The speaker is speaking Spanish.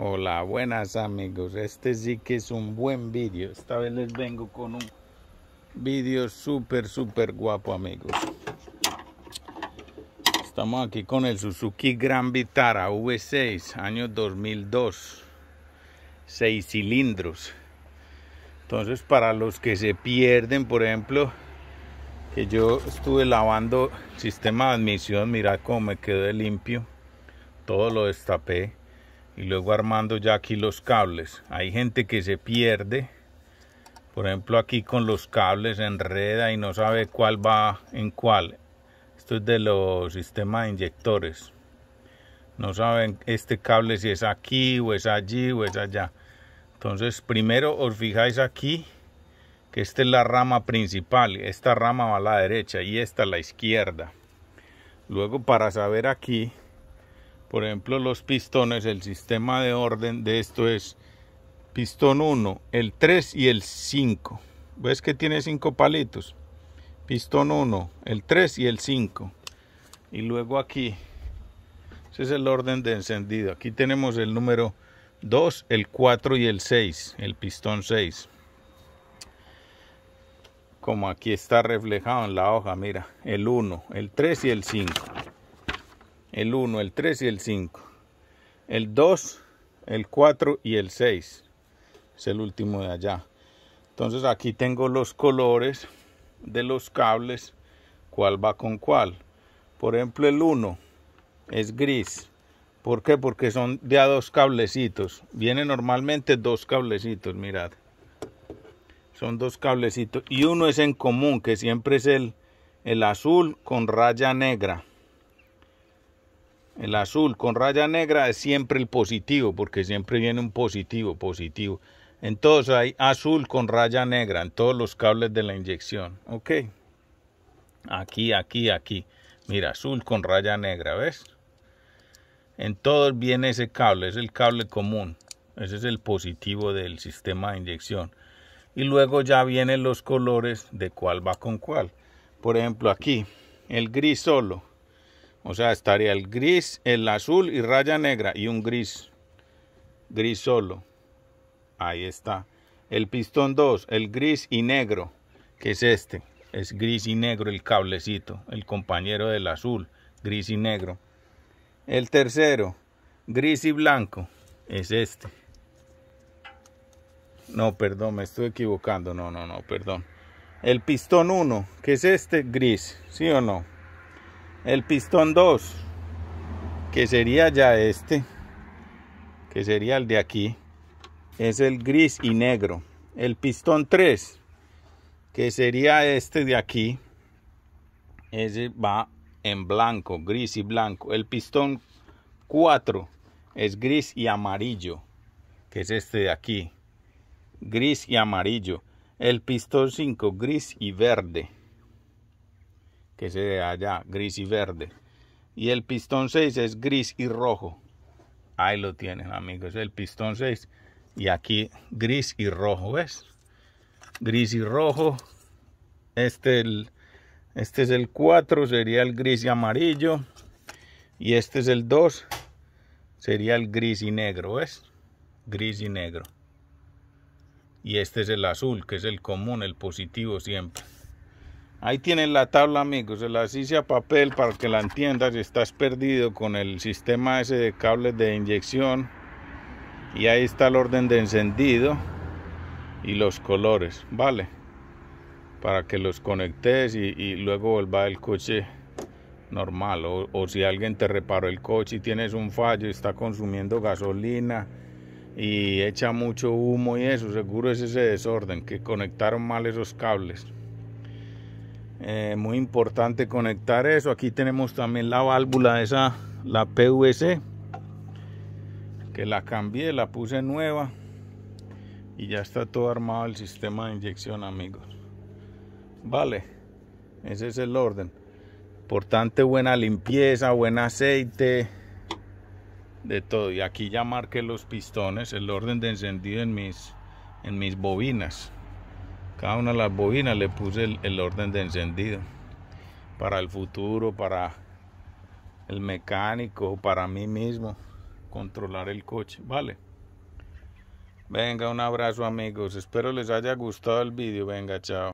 Hola, buenas amigos. Este sí que es un buen vídeo. Esta vez les vengo con un vídeo súper, súper guapo, amigos. Estamos aquí con el Suzuki Gran Vitara V6, año 2002. Seis cilindros. Entonces, para los que se pierden, por ejemplo, que yo estuve lavando sistema de admisión, mira cómo me quedó limpio. Todo lo destapé y luego armando ya aquí los cables. Hay gente que se pierde, por ejemplo aquí con los cables enreda y no sabe cuál va en cuál. Esto es de los sistemas de inyectores. No saben este cable si es aquí o es allí o es allá. Entonces primero os fijáis aquí que esta es la rama principal. Esta rama va a la derecha y esta a la izquierda. Luego para saber aquí por ejemplo, los pistones, el sistema de orden de esto es pistón 1, el 3 y el 5. ¿Ves que tiene 5 palitos? Pistón 1, el 3 y el 5. Y luego aquí, ese es el orden de encendido. Aquí tenemos el número 2, el 4 y el 6, el pistón 6 como aquí está reflejado en la hoja, mira, el 1, el 3 y el 5 el 1, el 3 y el 5. El 2, el 4 y el 6. Es el último de allá. Entonces aquí tengo los colores de los cables, cuál va con cuál. Por ejemplo, el 1 es gris. ¿Por qué? Porque son de a dos cablecitos. Vienen normalmente dos cablecitos, mirad. Son dos cablecitos. Y uno es en común, que siempre es el, el azul con raya negra. El azul con raya negra es siempre el positivo, porque siempre viene un positivo, positivo. Entonces hay azul con raya negra en todos los cables de la inyección. Ok. Aquí, aquí, aquí. Mira, azul con raya negra, ¿ves? En todos viene ese cable, es el cable común. Ese es el positivo del sistema de inyección. Y luego ya vienen los colores de cuál va con cuál. Por ejemplo, aquí, el gris solo o sea, estaría el gris, el azul y raya negra y un gris. Gris solo. Ahí está. El pistón 2, el gris y negro, que es este. Es gris y negro el cablecito, el compañero del azul, gris y negro. El tercero, gris y blanco, es este. No, perdón, me estoy equivocando. No, no, no, perdón. El pistón 1, que es este gris, ¿sí o no? el pistón 2 que sería ya este que sería el de aquí es el gris y negro el pistón 3 que sería este de aquí ese va en blanco gris y blanco el pistón 4 es gris y amarillo que es este de aquí gris y amarillo el pistón 5 gris y verde que se ve allá, gris y verde. Y el pistón 6 es gris y rojo. Ahí lo tienen, amigos. El pistón 6. Y aquí gris y rojo, ¿ves? Gris y rojo. Este, el, este es el 4, sería el gris y amarillo. Y este es el 2, sería el gris y negro, ¿ves? Gris y negro. Y este es el azul, que es el común, el positivo siempre. Ahí tienen la tabla, amigos. Se las hice a papel para que la entiendas. si Estás perdido con el sistema ese de cables de inyección. Y ahí está el orden de encendido y los colores, ¿vale? Para que los conectes y, luego vuelva el coche normal. O, si alguien te reparó el coche y tienes un fallo, y está consumiendo gasolina y echa mucho humo y eso, seguro es ese desorden que conectaron mal esos cables. Eh, muy importante conectar eso. Aquí tenemos también la válvula esa, la PVC, que la cambié, la puse nueva y ya está todo armado el sistema de inyección, amigos. Vale, ese es el orden. Importante buena limpieza, buen aceite, de todo. Y aquí ya marqué los pistones, el orden de encendido en mis, en mis bobinas cada una de las bobinas le puse el, orden de encendido para el futuro, para el mecánico, para mí mismo, controlar el coche, ¿vale? Venga, un abrazo amigos, espero les haya gustado el vídeo, venga, chao.